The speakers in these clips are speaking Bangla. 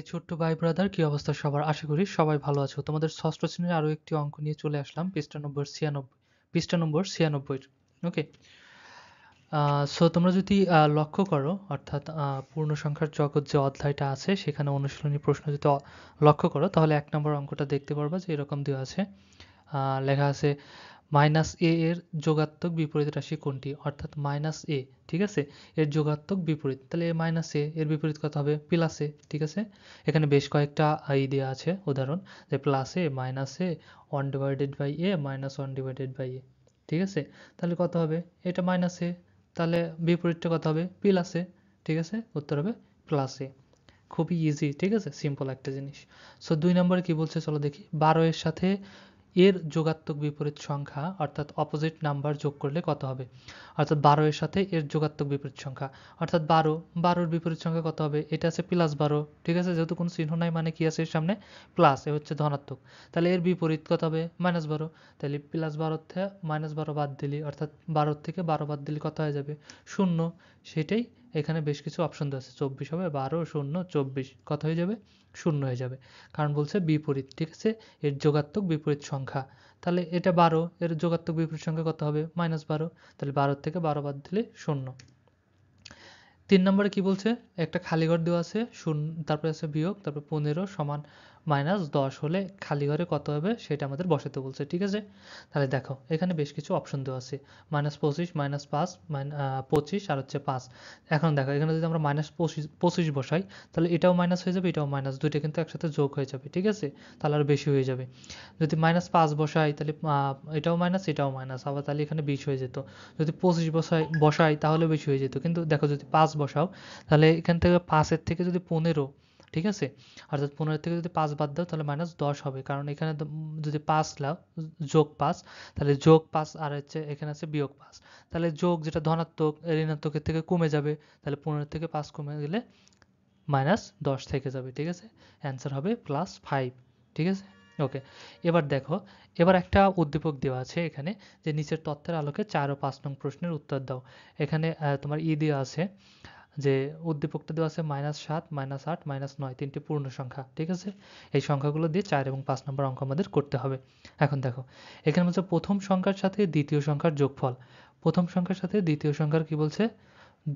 এই ছোট্ট ভাই ব্রাদার কি অবস্থা সবার আশা করি সবাই ভালো আছো তোমাদের ষষ্ঠ শ্রেণীর আরও একটি অঙ্ক নিয়ে চলে আসলাম পৃষ্ঠা নম্বর ছিয়ানব্বই পৃষ্ঠা নম্বর ছিয়ানব্বই ওকে সো তোমরা যদি লক্ষ্য করো অর্থাৎ পূর্ণ সংখ্যার জগৎ যে অধ্যায়টা আছে সেখানে অনুশীলনী প্রশ্ন যদি লক্ষ্য করো তাহলে এক নম্বর অঙ্কটা দেখতে পারবা যে এরকম দেওয়া আছে লেখা আছে মাইনাস এ এর যোগাত্মক বিপরীত রাশি কোনটি অর্থাৎ মাইনাস এ ঠিক আছে এর যোগাত্মক বিপরীত তাহলে এ মাইনাস এ এর বিপরীত কত হবে প্লাস এ ঠিক আছে এখানে বেশ কয়েকটা আই দেওয়া আছে উদাহরণ যে plus a minus a one divided by a minus one divided by a ঠিক আছে তাহলে কত হবে এটা মাইনাস এ তাহলে বিপরীতটা কত হবে প্লাস এ ঠিক আছে উত্তর হবে প্লাস এ খুবই ইজি ঠিক আছে সিম্পল একটা জিনিস সো দুই নম্বরে কি বলছে চলো দেখি বারো এর সাথে এর যোগাত্মক বিপরীত সংখ্যা অর্থাৎ অপোজিট নাম্বার যোগ করলে কত হবে অর্থাৎ বারো এর সাথে এর যোগাত্মক বিপরীত সংখ্যা অর্থাৎ বারো বারোর বিপরীত সংখ্যা কত হবে এটা আছে প্লাস বারো ঠিক আছে যেহেতু কোনো চিহ্ন নাই মানে কি আছে এর সামনে প্লাস এ হচ্ছে ধনাত্মক তাহলে এর বিপরীত কত হবে মাইনাস বারো তাহলে প্লাস বারোর থেকে মাইনাস বারো বাদ দিলি অর্থাৎ বারোর থেকে বারো বাদ দিলে কত হয়ে যাবে শূন্য সেটাই এখানে বেশ কিছু অপশন দেওয়া আছে চব্বিশ হবে বারো শূন্য চব্বিশ কত হয়ে যাবে শূন্য হয়ে যাবে কারণ বলছে বিপরীত ঠিক আছে এর যোগাত্মক বিপরীত সংখ্যা তাহলে এটা বারো এর যোগাত্মক বিপরীত সংখ্যা কত হবে মাইনাস বারো তাহলে বারোর থেকে বারো বাদ দিলে শূন্য তিন নম্বরে কি বলছে একটা খালি ঘর দেওয়া আছে শূন্য তারপরে আছে বিয়োগ তারপর পনেরো সমান মাইনাস দশ হলে খালি ঘরে কত হবে সেটা আমাদের বসাতে বলছে ঠিক আছে তাহলে দেখো এখানে বেশ কিছু অপশন দেওয়া আছে মাইনাস পঁচিশ মাইনাস পাঁচ পঁচিশ আর হচ্ছে পাঁচ এখন দেখো এখানে যদি আমরা মাইনাস পঁচিশ বসাই তাহলে এটাও মাইনাস হয়ে যাবে এটাও মাইনাস দুইটা কিন্তু একসাথে যোগ হয়ে যাবে ঠিক আছে তাহলে আরও বেশি হয়ে যাবে যদি মাইনাস পাঁচ বসাই তাহলে এটাও মাইনাস এটাও মাইনাস আবার তাহলে এখানে বিশ হয়ে যেত যদি পঁচিশ বসাই বসাই তাহলে বেশি হয়ে যেত কিন্তু দেখো যদি পাঁচ বসাও তাহলে এখান থেকে পাঁচের থেকে যদি পনেরো ঠিক আছে অর্থাৎ পনেরো থেকে যদি পাঁচ বাদ দাও তাহলে মাইনাস দশ হবে কারণ এখানে যদি পাঁচ লাও যোগ পাঁচ তাহলে যোগ পাঁচ আর হচ্ছে এখানে আছে বিয়োগ পাঁচ তাহলে যোগ যেটা ধনাত্মক ঋণাত্মকের থেকে কমে যাবে তাহলে পনেরো থেকে পাঁচ কমে গেলে মাইনাস দশ থেকে যাবে ঠিক আছে অ্যান্সার হবে প্লাস ফাইভ ঠিক আছে ওকে এবার দেখো এবার একটা উদ্দীপক দেওয়া আছে এখানে যে নিচের তথ্যের আলোকে চার ও পাঁচ নং প্রশ্নের উত্তর দাও এখানে তোমার ই দেওয়া আছে যে উদ্দীপকটা দেওয়া আছে মাইনাস সাত মাইনাস আট মাইনাস নয় তিনটি পূর্ণ সংখ্যা ঠিক আছে এই সংখ্যাগুলো দিয়ে চার এবং পাঁচ নম্বর অঙ্ক আমাদের করতে হবে এখন দেখো এখানে বলছে প্রথম সংখ্যার সাথে দ্বিতীয় সংখ্যার যোগফল প্রথম সংখ্যার সাথে দ্বিতীয় সংখ্যার কি বলছে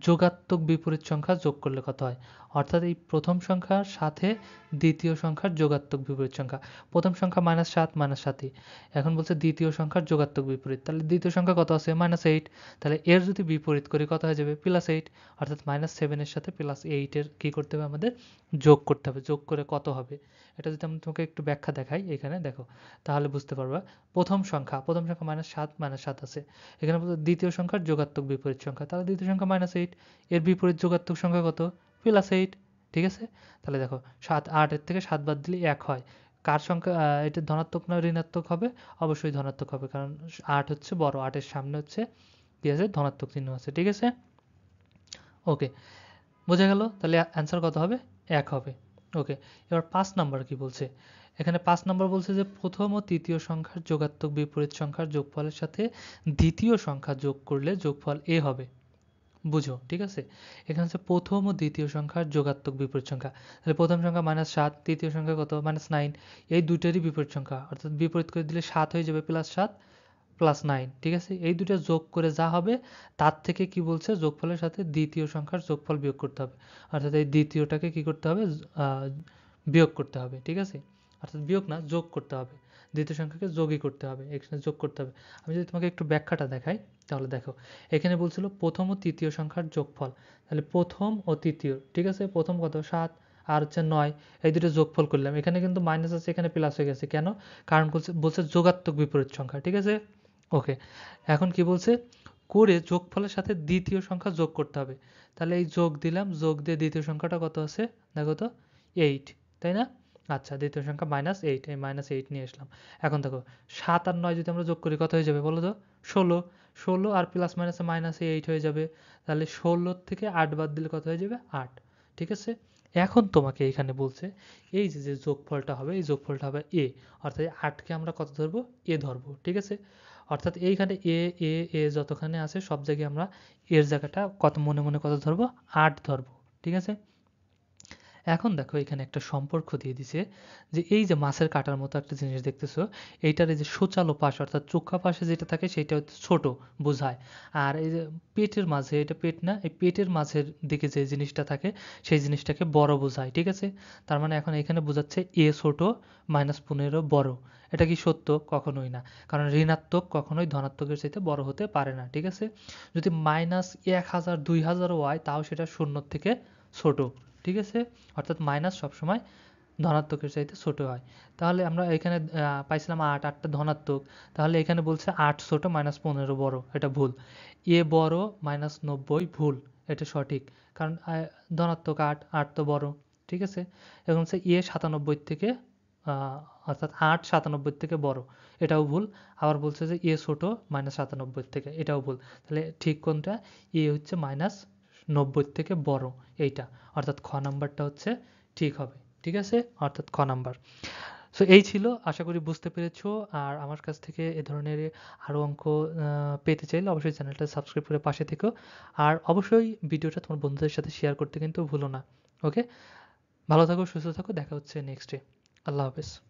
যোগাত্মক বিপরীত সংখ্যা যোগ করলে কত হয় অর্থাৎ এই প্রথম সংখ্যার সাথে দ্বিতীয় সংখ্যার যোগাত্মক বিপরীত সংখ্যা প্রথম সংখ্যা মাইনাস সাত মাইনাস সাতই এখন বলছে দ্বিতীয় সংখ্যার যোগাত্মক বিপরীত তাহলে দ্বিতীয় সংখ্যা কত আছে মাইনাস এইট তাহলে এর যদি বিপরীত করি কত হয়ে যাবে প্লাস এইট অর্থাৎ মাইনাস সেভেনের সাথে প্লাস এইটের কী করতে হবে আমাদের যোগ করতে হবে যোগ করে কত হবে এটা যদি আমি তোমাকে একটু ব্যাখ্যা দেখাই এখানে দেখো তাহলে বুঝতে পারবা প্রথম সংখ্যা প্রথম সংখ্যা মাইনাস সাত মাইনাস সাত আছে এখানে দ্বিতীয় সংখ্যার যোগাত্মক বিপরীত সংখ্যা তাহলে দ্বিতীয় সংখ্যা মাইনাস এইট এর বিপরীত যোগাত্মক সংখ্যা কত প্লাস ঠিক আছে তাহলে দেখো সাত আটের থেকে সাত বাদ দিলে এক হয় কার সংখ্যা এটা ধনাত্মক না ঋণাত্মক হবে অবশ্যই ধনাত্মক হবে কারণ আট হচ্ছে বড় আটের সামনে হচ্ছে কি আছে ধনাত্মক চিহ্ন আছে ঠিক আছে ওকে বোঝা গেল তাহলে অ্যান্সার কত হবে এক হবে ওকে এবার পাঁচ নাম্বার কি বলছে এখানে পাঁচ নাম্বার বলছে যে প্রথম ও তৃতীয় সংখ্যার যোগাত্মক বিপরীত সংখ্যার যোগফলের সাথে দ্বিতীয় সংখ্যা যোগ করলে যোগফল এ হবে বুঝো ঠিক আছে এখানে হচ্ছে প্রথম ও দ্বিতীয় সংখ্যার যোগাত্মক বিপরীত সংখ্যা তাহলে প্রথম সংখ্যা মাইনাস সাত তৃতীয় সংখ্যা কত মাইনাস নাইন এই দুইটারই বিপরীত সংখ্যা অর্থাৎ বিপরীত করে দিলে সাত হয়ে যাবে প্লাস সাত প্লাস নাইন ঠিক আছে এই দুটো যোগ করে যা হবে তার থেকে কি বলছে যোগফলের সাথে দ্বিতীয় সংখ্যার যোগফল বিয়োগ করতে হবে অর্থাৎ এই দ্বিতীয়টাকে কি করতে হবে বিয়োগ করতে হবে ঠিক আছে অর্থাৎ বিয়োগ না যোগ করতে হবে দ্বিতীয় সংখ্যাকে যোগই করতে হবে এখানে যোগ করতে হবে আমি যদি তোমাকে একটু ব্যাখ্যাটা দেখাই তাহলে দেখো এখানে বলছিল প্রথম ও তৃতীয় সংখ্যার যোগফল তাহলে প্রথম ও তৃতীয় ঠিক আছে প্রথম কত সাত আর হচ্ছে নয় এই দুটো যোগফল করলাম এখানে কিন্তু মাইনাস আছে এখানে প্লাস হয়ে গেছে কেন কারণ বলছে বলছে যোগাত্মক বিপরীত সংখ্যা ঠিক আছে ওকে এখন কি বলছে করে যোগফলের সাথে দ্বিতীয় সংখ্যা যোগ করতে হবে তাহলে এই যোগ দিলাম যোগ দিয়ে দ্বিতীয় সংখ্যাটা কত আছে দেখো তো এইট তাই না আচ্ছা দ্বিতীয় সংখ্যা মাইনাস এইট এই মাইনাস এইট নিয়ে আসলাম এখন দেখো সাত আর নয় যদি আমরা যোগ করি কত হয়ে যাবে বলো তো ষোলো ষোলো আর প্লাস মাইনাসে মাইনাসে এইট হয়ে যাবে তাহলে ষোলোর থেকে আট বাদ দিলে কত হয়ে যাবে আট ঠিক আছে এখন তোমাকে এখানে বলছে এই যে যে যোগফলটা হবে এই যোগফলটা হবে এ অর্থাৎ আটকে আমরা কত ধরবো এ ধরবো ঠিক আছে অর্থাৎ এইখানে এ এ এ যতখানে আছে সব জায়গায় আমরা এর জায়গাটা কত মনে মনে কত ধরবো আট ধরবো ঠিক আছে এখন দেখো এখানে একটা সম্পর্ক দিয়ে দিছে যে এই যে মাছের কাটার মতো একটা জিনিস দেখতেছো এইটার এই যে সোচালো পাশ অর্থাৎ চোখা পাশে যেটা থাকে সেটা ছোট বোঝায় আর এই যে পেটের মাঝে এটা পেট না এই পেটের মাঝের দিকে যে জিনিসটা থাকে সেই জিনিসটাকে বড় বোঝায় ঠিক আছে তার মানে এখন এখানে বোঝাচ্ছে এ ছোট মাইনাস পনেরো বড় এটা কি সত্য কখনোই না কারণ ঋণাত্মক কখনোই ধনাত্মকের চাইতে বড় হতে পারে না ঠিক আছে যদি মাইনাস এক হাজার দুই হাজারও হয় তাও সেটা শূন্য থেকে ছোট ঠিক আছে অর্থাৎ মাইনাস সবসময় ধনাত্মকের চাইতে ছোট হয় তাহলে আমরা এখানে পাইছিলাম আট আটটা ধনাত্মক তাহলে এখানে বলছে আট ছোট মাইনাস পনেরো বড় এটা ভুল এ বড় মাইনাস নব্বই ভুল এটা সঠিক কারণ ধনাত্মক আট আট তো বড় ঠিক আছে এখন হচ্ছে এ সাতানব্বই থেকে অর্থাৎ আট সাতানব্বই থেকে বড় এটাও ভুল আবার বলছে যে এ ছোট মাইনাস সাতানব্বই থেকে এটাও ভুল তাহলে ঠিক কোনটা এ হচ্ছে মাইনাস নব্বই থেকে বড় এইটা অর্থাৎ খ নাম্বারটা হচ্ছে ঠিক হবে ঠিক আছে অর্থাৎ খ নাম্বার সো এই ছিল আশা করি বুঝতে পেরেছ আর আমার কাছ থেকে এ ধরনের আরও অঙ্ক পেতে চাইলে অবশ্যই চ্যানেলটা সাবস্ক্রাইব করে পাশে থেকো আর অবশ্যই ভিডিওটা তোমার বন্ধুদের সাথে শেয়ার করতে কিন্তু ভুলো না ওকে ভালো থাকো সুস্থ থাকো দেখা হচ্ছে নেক্সট ডে আল্লাহ হাফেজ